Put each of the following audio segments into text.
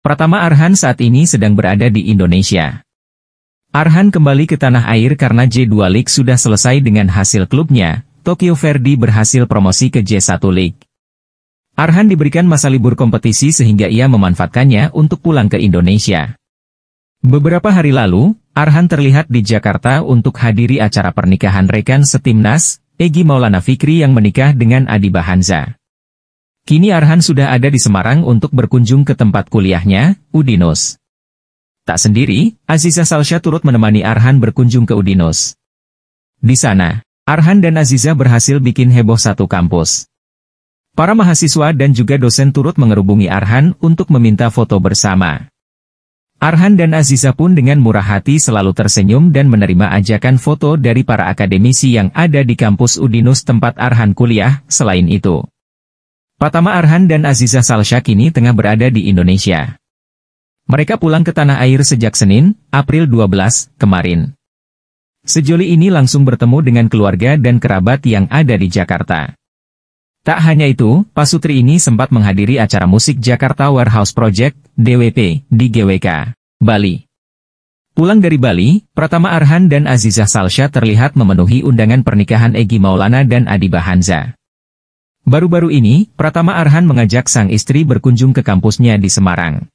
Pratama Arhan saat ini sedang berada di Indonesia. Arhan kembali ke tanah air karena J2 League sudah selesai dengan hasil klubnya, Tokyo Verdy berhasil promosi ke J1 League. Arhan diberikan masa libur kompetisi sehingga ia memanfaatkannya untuk pulang ke Indonesia. Beberapa hari lalu, Arhan terlihat di Jakarta untuk hadiri acara pernikahan rekan setimnas, Egi Maulana Fikri yang menikah dengan Adi Bahanza. Kini Arhan sudah ada di Semarang untuk berkunjung ke tempat kuliahnya, Udinus. Tak sendiri, Aziza Salsha turut menemani Arhan berkunjung ke Udinus. Di sana, Arhan dan Aziza berhasil bikin heboh satu kampus. Para mahasiswa dan juga dosen turut mengerubungi Arhan untuk meminta foto bersama. Arhan dan Aziza pun dengan murah hati selalu tersenyum dan menerima ajakan foto dari para akademisi yang ada di kampus Udinus tempat Arhan kuliah, selain itu. Patama Arhan dan Aziza Salsha kini tengah berada di Indonesia. Mereka pulang ke tanah air sejak Senin, April 12, kemarin. Sejoli ini langsung bertemu dengan keluarga dan kerabat yang ada di Jakarta. Tak hanya itu, Pasutri ini sempat menghadiri acara musik Jakarta Warehouse Project, DWP, di GWK, Bali. Pulang dari Bali, Pratama Arhan dan Azizah Salsha terlihat memenuhi undangan pernikahan Egi Maulana dan Adiba Hanza. Baru-baru ini, Pratama Arhan mengajak sang istri berkunjung ke kampusnya di Semarang.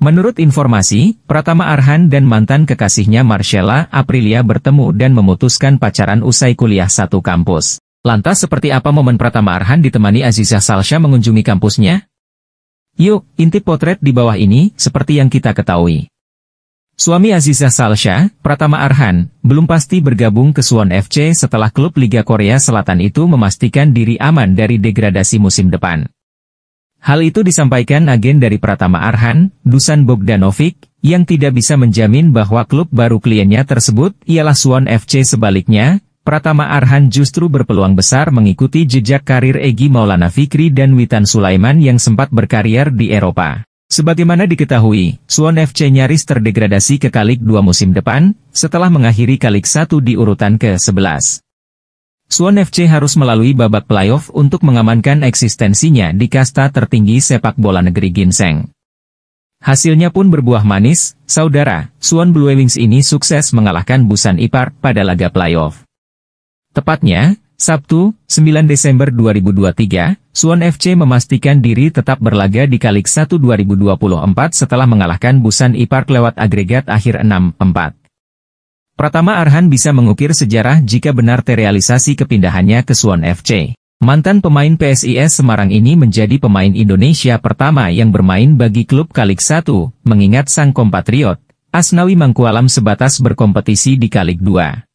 Menurut informasi, Pratama Arhan dan mantan kekasihnya Marcella Aprilia bertemu dan memutuskan pacaran usai kuliah satu kampus. Lantas seperti apa momen Pratama Arhan ditemani Aziza Salsha mengunjungi kampusnya? Yuk, intip potret di bawah ini, seperti yang kita ketahui. Suami Aziza Salsha, Pratama Arhan, belum pasti bergabung ke Suwon FC setelah klub Liga Korea Selatan itu memastikan diri aman dari degradasi musim depan. Hal itu disampaikan agen dari Pratama Arhan, Dusan Bogdanovic, yang tidak bisa menjamin bahwa klub baru kliennya tersebut ialah Suwon FC sebaliknya, Pratama Arhan justru berpeluang besar mengikuti jejak karir Egi Maulana Fikri dan Witan Sulaiman yang sempat berkarier di Eropa. Sebagaimana diketahui, Suwon FC nyaris terdegradasi ke Kalik 2 musim depan, setelah mengakhiri Kalik 1 di urutan ke-11. Suwon FC harus melalui babak playoff untuk mengamankan eksistensinya di kasta tertinggi sepak bola negeri Ginseng. Hasilnya pun berbuah manis, saudara, Suwon Blue Wings ini sukses mengalahkan Busan Ipar pada laga playoff. Tepatnya, Sabtu, 9 Desember 2023, Suwon FC memastikan diri tetap berlaga di Kalik 1 2024 setelah mengalahkan Busan Ipark lewat agregat akhir 6-4. Pratama Arhan bisa mengukir sejarah jika benar terrealisasi kepindahannya ke Suwon FC. Mantan pemain PSIS Semarang ini menjadi pemain Indonesia pertama yang bermain bagi klub Kalik 1, mengingat sang kompatriot, Asnawi Mangkualam sebatas berkompetisi di Kalik 2.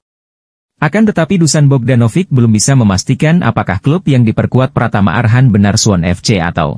Akan tetapi Dusan Bogdanovic belum bisa memastikan apakah klub yang diperkuat Pratama Arhan benar Swan FC atau